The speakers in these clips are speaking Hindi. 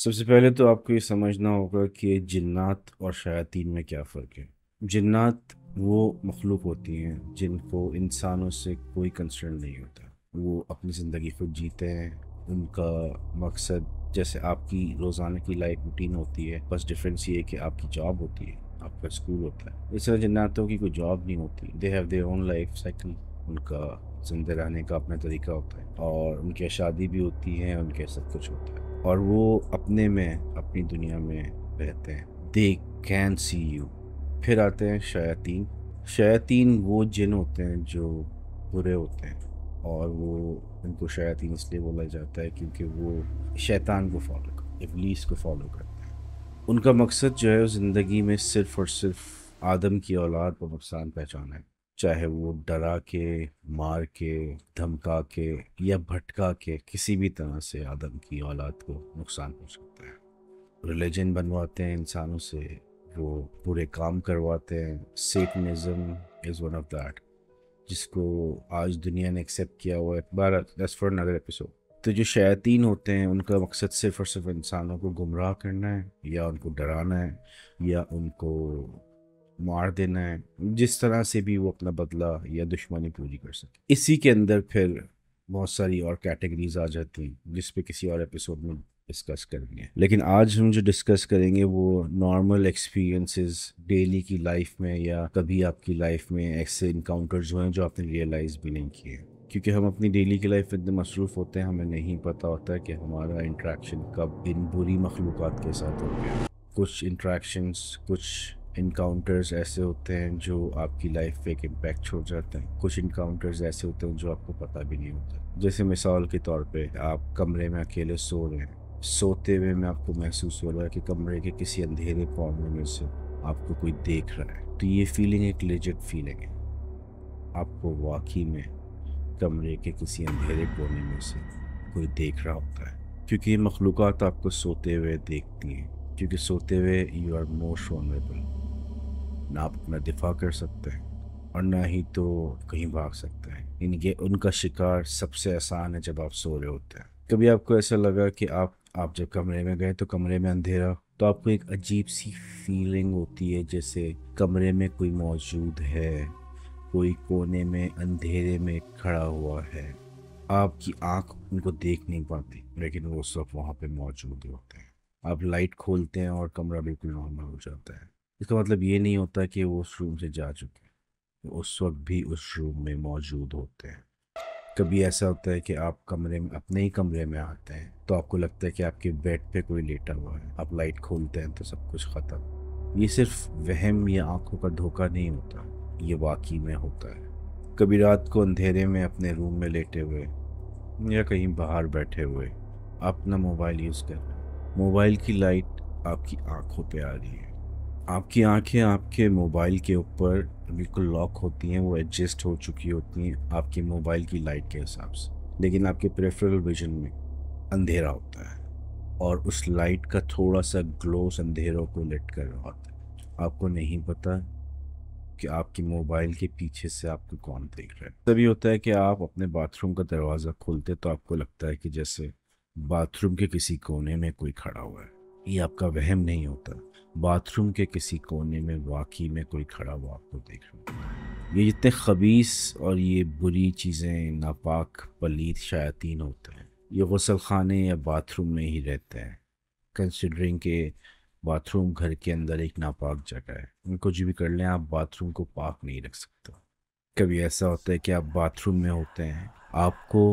सबसे पहले तो आपको ये समझना होगा कि जिन्नात और शयातीन में क्या फ़र्क है जिन्नात वो मखलूक होती हैं जिनको इंसानों से कोई कंसर्न नहीं होता वो अपनी ज़िंदगी खुद जीते हैं उनका मकसद जैसे आपकी रोज़ाना की लाइफ रूटीन होती है बस डिफरेंस ये है कि आपकी जॉब होती है आपका स्कूल होता है इस तरह जन्नातों की कोई जॉब नहीं होती they have their own life cycle उनका जिंदा रहने का अपना तरीका होता है और उनके शादी भी होती है उनके सब कुछ होता है और वो अपने में अपनी दुनिया में रहते हैं दे कैन सी यू फिर आते हैं शयातीन शयातीन वो जिन होते हैं जो बुरे होते हैं और वो उनको शयातीन इसलिए बोला जाता है क्योंकि वो शैतान को फॉलो कर इबलीस को फॉलो करते हैं उनका मकसद जो है ज़िंदगी में सिर्फ़ और सिर्फ आदम की औलाद को नुकसान पहचाना है चाहे वो डरा के मार के धमका के या भटका के किसी भी तरह से आदम की औलाद को नुकसान सकता है रिलीजन बनवाते हैं इंसानों से वो पूरे काम करवाते हैं satanism is one of that जिसको आज दुनिया ने एक्सेप्ट किया हुआ है भारत दस फॉर अनदर एपिसोड तो जो शैतिन होते हैं उनका मकसद सिर्फ और सिर्फ इंसानों को गुमराह करना है या उनको डराना है या उनको मार देना है जिस तरह से भी वो अपना बदला या दुश्मनी पूरी कर सके इसी के अंदर फिर बहुत सारी और कैटेगरीज आ जाती हैं जिस पे किसी और एपिसोड में डिस्कस करेंगे लेकिन आज हम जो डिस्कस करेंगे वो नॉर्मल एक्सपीरियंसेस डेली की लाइफ में या कभी आपकी लाइफ में ऐसे इनकाउंटर्स हुए हैं जो आपने रियलाइज़ भी नहीं किए क्योंकि हम अपनी डेली की लाइफ में मसरूफ़ होते हैं हमें नहीं पता होता कि हमारा इंट्रैक्शन कब इन बुरी मखलूक के साथ हो गया कुछ इंट्रैक्शंस कुछ इनकाउंटर्स ऐसे होते हैं जो आपकी लाइफ पे एक इम्पैक्ट छोड़ जाते हैं कुछ इनकाउंटर्स ऐसे होते हैं जो आपको पता भी नहीं होता जैसे मिसाल के तौर पे आप कमरे में अकेले सो रहे हैं सोते हुए मैं आपको महसूस हो रहा है कि कमरे के किसी अंधेरे कॉर्नर में से आपको कोई देख रहा है तो ये फीलिंग एक लेजिट फीलिंग है आपको वाकई में कमरे के किसी अंधेरे कोने में से कोई देख रहा होता है क्योंकि ये मखलूक़ात आपको सोते हुए देखती हैं क्योंकि सोते हुए यू आर मोस्ट वनरेबल ना आप अपना दिफा कर सकते हैं और ना ही तो कहीं भाग सकते हैं इनके उनका शिकार सबसे आसान है जब आप सो रहे होते हैं कभी आपको ऐसा लगा कि आप आप जब कमरे में गए तो कमरे में अंधेरा तो आपको एक अजीब सी फीलिंग होती है जैसे कमरे में कोई मौजूद है कोई कोने में अंधेरे में खड़ा हुआ है आपकी आंख उनको देख नहीं पाती लेकिन वो सब वहाँ पे मौजूद होते हैं आप लाइट खोलते हैं और कमरा बिल्कुल नॉर्मल हो जाता है इसका मतलब ये नहीं होता कि वो उस रूम से जा चुके हैं उस वक्त भी उस रूम में मौजूद होते हैं कभी ऐसा होता है कि आप कमरे में अपने ही कमरे में आते हैं तो आपको लगता है कि आपके बेड पे कोई लेटा हुआ है आप लाइट खोलते हैं तो सब कुछ ख़त्म ये सिर्फ वहम या आंखों का धोखा नहीं होता ये वाकई में होता है कभी रात को अंधेरे में अपने रूम में लेटे हुए या कहीं बाहर बैठे हुए अपना मोबाइल यूज़ कर मोबाइल की लाइट आपकी आंखों पे आ रही है आपकी आंखें आपके मोबाइल के ऊपर बिल्कुल लॉक होती हैं वो एडजस्ट हो चुकी होती हैं आपके मोबाइल की लाइट के हिसाब से लेकिन आपके प्रेफरल विजन में अंधेरा होता है और उस लाइट का थोड़ा सा ग्लोस अंधेरों को लेट कर रहा होता है आपको नहीं पता कि आपके मोबाइल के पीछे से आपको कौन देख रहा है तभी होता है कि आप अपने बाथरूम का दरवाज़ा खोलते तो आपको लगता है कि जैसे बाथरूम के किसी कोने में कोई खड़ा हुआ है ये आपका वहम नहीं होता बाथरूम के किसी कोने में वाकई में कोई खड़ा हुआ आपको देख रहा है ये जितने खबीस और ये बुरी चीज़ें नापाक पलीत शायतीन होते हैं ये गसल खाने या बाथरूम में ही रहते हैं कंसिडरिंग के बाथरूम घर के अंदर एक नापाक जगह है उनको जो भी कर लें आप बाथरूम को पाक नहीं रख सकते कभी ऐसा होता है कि आप बाथरूम में होते हैं आपको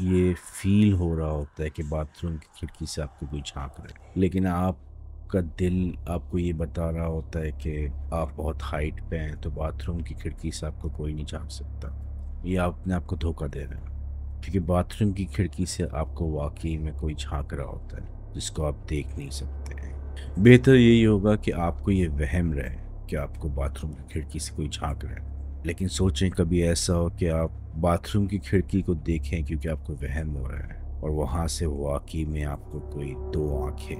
ये फील हो रहा होता है कि बाथरूम की खिड़की से आपको कोई झांक रहा है लेकिन आपका दिल आपको ये बता रहा होता है कि आप बहुत हाइट पे हैं तो बाथरूम की खिड़की से आपको कोई नहीं झांक सकता ये आपने आपको धोखा दे रहे हैं क्योंकि बाथरूम की खिड़की से आपको वाकई में कोई झांक रहा होता है जिसको आप देख नहीं सकते हैं बेहतर यही होगा कि आपको ये वहम रहे कि आपको बाथरूम की खिड़की से कोई झांक रहा है लेकिन सोचें कभी ऐसा हो कि आप बाथरूम की खिड़की को देखें क्योंकि आपको वहम हो रहा है और वहाँ से वाकई में आपको कोई दो आंखें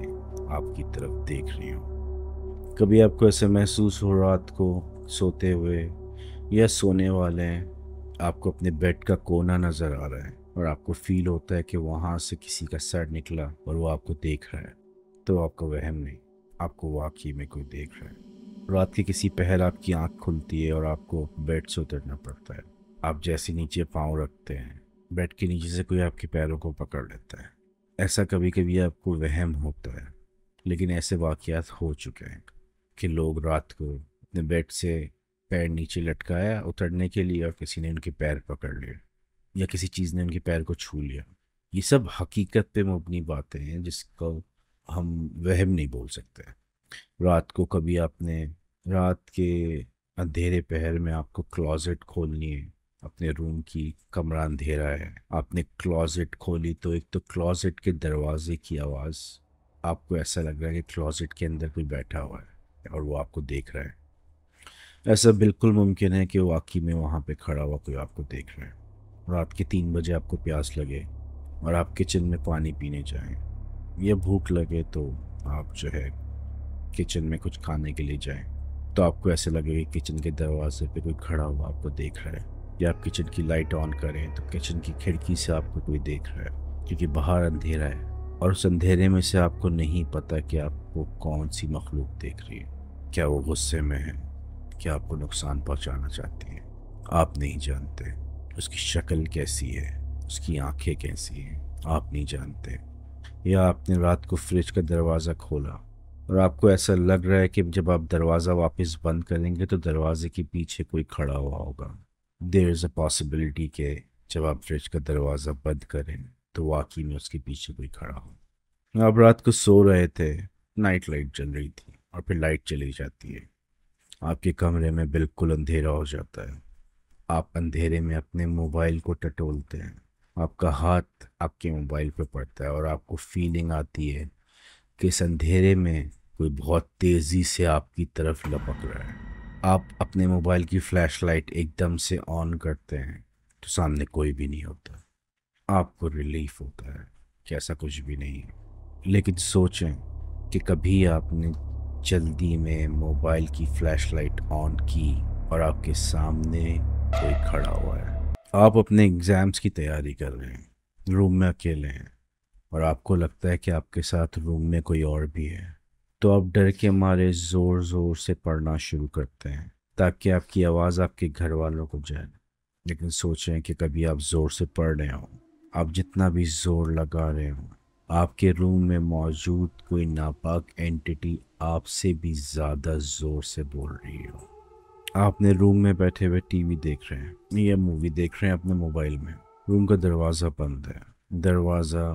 आपकी तरफ देख रही हों कभी आपको ऐसे महसूस हो रात को सोते हुए या सोने वाले हैं आपको अपने बेड का कोना नज़र आ रहा है और आपको फील होता है कि वहाँ से किसी का सर निकला और वो आपको देख रहा है तो आपको वहम नहीं आपको वाकई में कोई देख रहा है रात के किसी पहर आपकी आंख खुलती है और आपको बेड से उतरना पड़ता है आप जैसे नीचे पाँव रखते हैं बेड के नीचे से कोई आपके पैरों को पकड़ लेता है ऐसा कभी कभी आपको वहम होता है लेकिन ऐसे वाक़ हो चुके हैं कि लोग रात को अपने बेड से पैर नीचे लटकाया उतरने के लिए और किसी ने उनके पैर पकड़ लिए या किसी चीज़ ने उनके पैर को छू लिया ये सब हकीकत पे मुबनी बातें हैं जिसको हम वहम नहीं बोल सकते रात को कभी आपने रात के अंधेरे पहर में आपको क्लॉजेट खोलनी है अपने रूम की कमरा अंधेरा है आपने क्लॉजेट खोली तो एक तो क्लॉजेट के दरवाजे की आवाज़ आपको ऐसा लग रहा है कि क्लॉजेट के अंदर कोई बैठा हुआ है और वो आपको देख रहा है ऐसा बिल्कुल मुमकिन है कि वाकई में वहाँ पे खड़ा हुआ कोई आपको देख रहा है रात के तीन बजे आपको प्यास लगे और आप किचन में पानी पीने जाएं या भूख लगे तो आप जो है किचन में कुछ खाने के लिए जाएं तो आपको ऐसे लगेगा किचन के दरवाजे पे कोई खड़ा हुआ आपको देख रहा है या आप किचन की लाइट ऑन करें तो किचन की खिड़की से आपको कोई देख रहा है क्योंकि बाहर अंधेरा है और उस अंधेरे में से आपको नहीं पता कि आपको कौन सी मखलूक देख रही है क्या वो गुस्से में है क्या आपको नुकसान पहुंचाना चाहती है आप नहीं जानते उसकी शक्ल कैसी है उसकी आंखें कैसी हैं आप नहीं जानते या आपने रात को फ्रिज का दरवाज़ा खोला और आपको ऐसा लग रहा है कि जब आप दरवाज़ा वापस बंद करेंगे तो दरवाज़े के पीछे कोई खड़ा हुआ होगा देर इज़ अ पॉसिबिलिटी के जब आप फ्रिज का दरवाज़ा बंद करें तो वाकई में उसके पीछे कोई खड़ा हो आप रात को सो रहे थे नाइट लाइट जल रही थी और फिर लाइट चली जाती है आपके कमरे में बिल्कुल अंधेरा हो जाता है आप अंधेरे में अपने मोबाइल को टटोलते हैं आपका हाथ आपके मोबाइल पर पड़ता है और आपको फीलिंग आती है कि इस अंधेरे में कोई बहुत तेज़ी से आपकी तरफ लपक रहा है आप अपने मोबाइल की फ्लैशलाइट एकदम से ऑन करते हैं तो सामने कोई भी नहीं होता आपको रिलीफ होता है कि ऐसा कुछ भी नहीं है लेकिन सोचें कि कभी आपने जल्दी में मोबाइल की फ्लैशलाइट ऑन की और आपके सामने कोई खड़ा हुआ है आप अपने एग्ज़ाम्स की तैयारी कर रहे हैं रूम में अकेले हैं और आपको लगता है कि आपके साथ रूम में कोई और भी है तो आप डर के मारे ज़ोर ज़ोर से पढ़ना शुरू करते हैं ताकि आपकी आवाज़ आपके घर वालों को जाए लेकिन सोच रहे हैं कि कभी आप ज़ोर से पढ़ रहे हो आप जितना भी ज़ोर लगा रहे हों आपके रूम में मौजूद कोई नापाक एंटिटी आपसे भी ज़्यादा ज़ोर से बोल रही हो आपने रूम में बैठे हुए टीवी देख रहे हैं या मूवी देख रहे हैं अपने मोबाइल में रूम का दरवाज़ा बंद है दरवाज़ा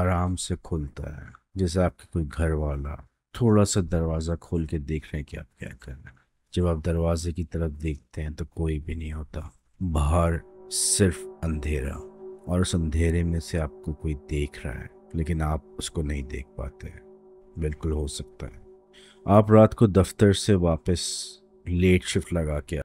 आराम से खुलता है जैसे आपके कोई घर वाला थोड़ा सा दरवाज़ा खोल के देख रहे हैं कि आप क्या कर रहे हैं जब आप दरवाजे की तरफ देखते हैं तो कोई भी नहीं होता बाहर सिर्फ अंधेरा और उस अंधेरे में से आपको कोई देख रहा है लेकिन आप उसको नहीं देख पाते हैं बिल्कुल हो सकता है आप रात को दफ्तर से वापस लेट शिफ्ट लगा के